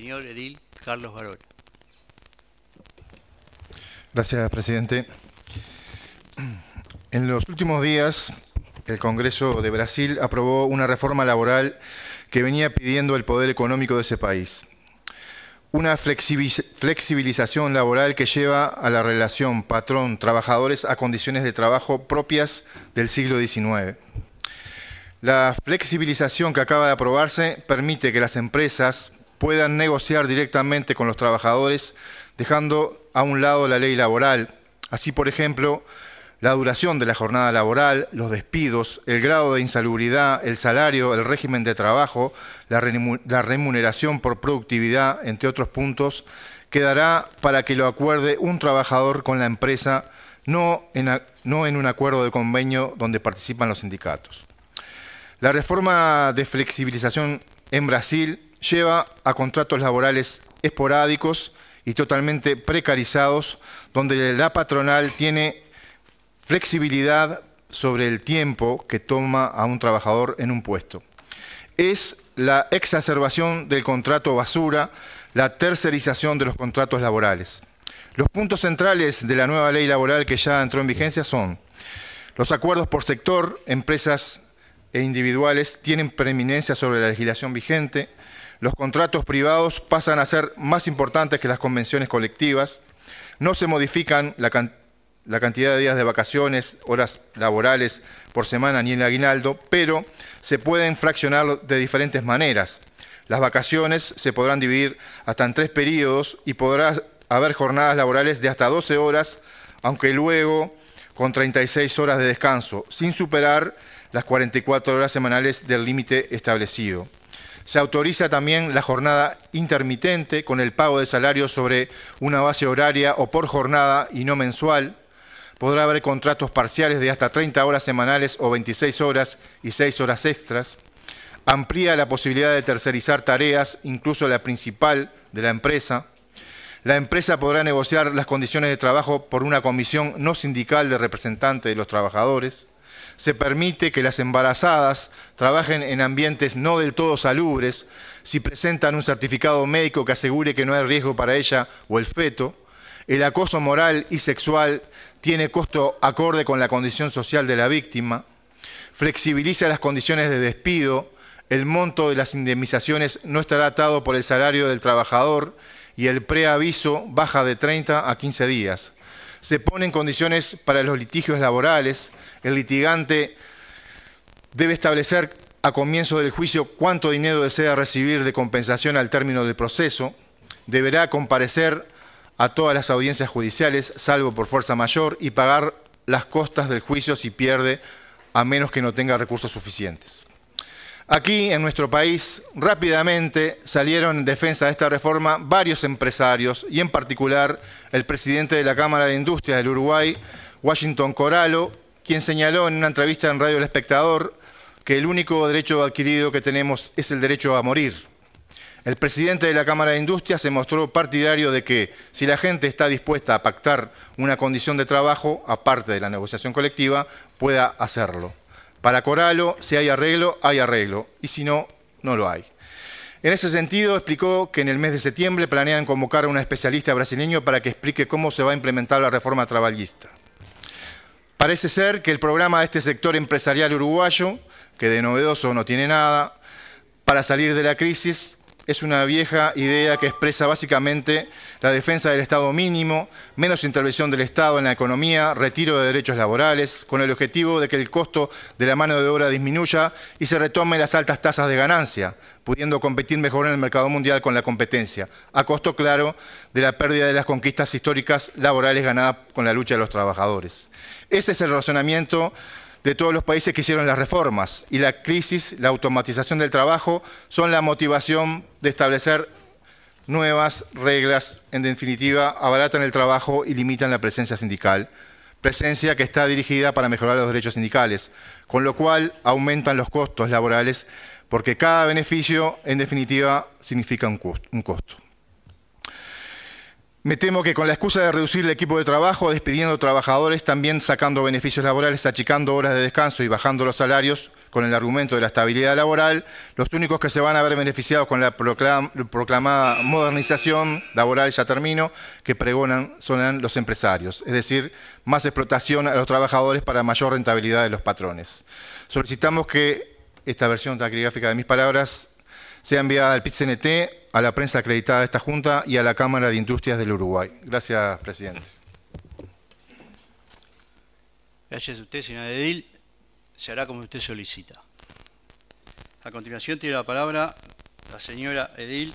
señor Edil Carlos Barora. Gracias, presidente. En los últimos días, el Congreso de Brasil aprobó una reforma laboral que venía pidiendo el poder económico de ese país. Una flexibilización laboral que lleva a la relación patrón-trabajadores a condiciones de trabajo propias del siglo XIX. La flexibilización que acaba de aprobarse permite que las empresas puedan negociar directamente con los trabajadores, dejando a un lado la ley laboral. Así, por ejemplo, la duración de la jornada laboral, los despidos, el grado de insalubridad, el salario, el régimen de trabajo, la remuneración por productividad, entre otros puntos, quedará para que lo acuerde un trabajador con la empresa, no en, no en un acuerdo de convenio donde participan los sindicatos. La reforma de flexibilización en Brasil lleva a contratos laborales esporádicos y totalmente precarizados, donde la patronal tiene flexibilidad sobre el tiempo que toma a un trabajador en un puesto. Es la exacerbación del contrato basura, la tercerización de los contratos laborales. Los puntos centrales de la nueva ley laboral que ya entró en vigencia son los acuerdos por sector, empresas e individuales tienen preeminencia sobre la legislación vigente, los contratos privados pasan a ser más importantes que las convenciones colectivas. No se modifican la, cantidad de días de vacaciones, horas laborales por semana ni el aguinaldo, pero se pueden fraccionar de diferentes maneras. Las vacaciones se podrán dividir hasta en tres periodos y podrá haber jornadas laborales de hasta 12 horas, aunque luego con 36 horas de descanso, sin superar las 44 horas semanales del límite establecido. Se autoriza también la jornada intermitente con el pago de salario sobre una base horaria o por jornada y no mensual. Podrá haber contratos parciales de hasta 30 horas semanales o 26 horas y 6 horas extras. Amplía la posibilidad de tercerizar tareas, incluso la principal de la empresa. La empresa podrá negociar las condiciones de trabajo por una comisión no sindical de representantes de los trabajadores se permite que las embarazadas trabajen en ambientes no del todo salubres si presentan un certificado médico que asegure que no hay riesgo para ella o el feto. El acoso moral y sexual tiene costo acorde con la condición social de la víctima. Flexibiliza las condiciones de despido. El monto de las indemnizaciones no estará atado por el salario del trabajador y el preaviso baja de 30 a 15 días se ponen condiciones para los litigios laborales, el litigante debe establecer a comienzo del juicio cuánto dinero desea recibir de compensación al término del proceso, deberá comparecer a todas las audiencias judiciales, salvo por fuerza mayor, y pagar las costas del juicio si pierde, a menos que no tenga recursos suficientes. Aquí en nuestro país rápidamente salieron en defensa de esta reforma varios empresarios y en particular el presidente de la Cámara de Industria del Uruguay, Washington Coralo, quien señaló en una entrevista en Radio El Espectador que el único derecho adquirido que tenemos es el derecho a morir. El presidente de la Cámara de Industria se mostró partidario de que si la gente está dispuesta a pactar una condición de trabajo, aparte de la negociación colectiva, pueda hacerlo. Para Coralo, si hay arreglo, hay arreglo, y si no, no lo hay. En ese sentido, explicó que en el mes de septiembre planean convocar a un especialista brasileño para que explique cómo se va a implementar la reforma trabajista. Parece ser que el programa de este sector empresarial uruguayo, que de novedoso no tiene nada, para salir de la crisis, es una vieja idea que expresa básicamente la defensa del Estado mínimo, menos intervención del Estado en la economía, retiro de derechos laborales, con el objetivo de que el costo de la mano de obra disminuya y se retomen las altas tasas de ganancia, pudiendo competir mejor en el mercado mundial con la competencia, a costo claro de la pérdida de las conquistas históricas laborales ganadas con la lucha de los trabajadores. Ese es el razonamiento de todos los países que hicieron las reformas y la crisis, la automatización del trabajo son la motivación de establecer nuevas reglas, en definitiva, abaratan el trabajo y limitan la presencia sindical, presencia que está dirigida para mejorar los derechos sindicales, con lo cual aumentan los costos laborales porque cada beneficio, en definitiva, significa un costo. Me temo que con la excusa de reducir el equipo de trabajo, despidiendo trabajadores, también sacando beneficios laborales, achicando horas de descanso y bajando los salarios, con el argumento de la estabilidad laboral, los únicos que se van a ver beneficiados con la proclamada modernización laboral, ya termino, que pregonan son los empresarios, es decir, más explotación a los trabajadores para mayor rentabilidad de los patrones. Solicitamos que esta versión taquigráfica de mis palabras sea enviada al PITCNT a la prensa acreditada de esta Junta y a la Cámara de Industrias del Uruguay. Gracias, presidente. Gracias a usted, señora Edil. Se hará como usted solicita. A continuación tiene la palabra la señora Edil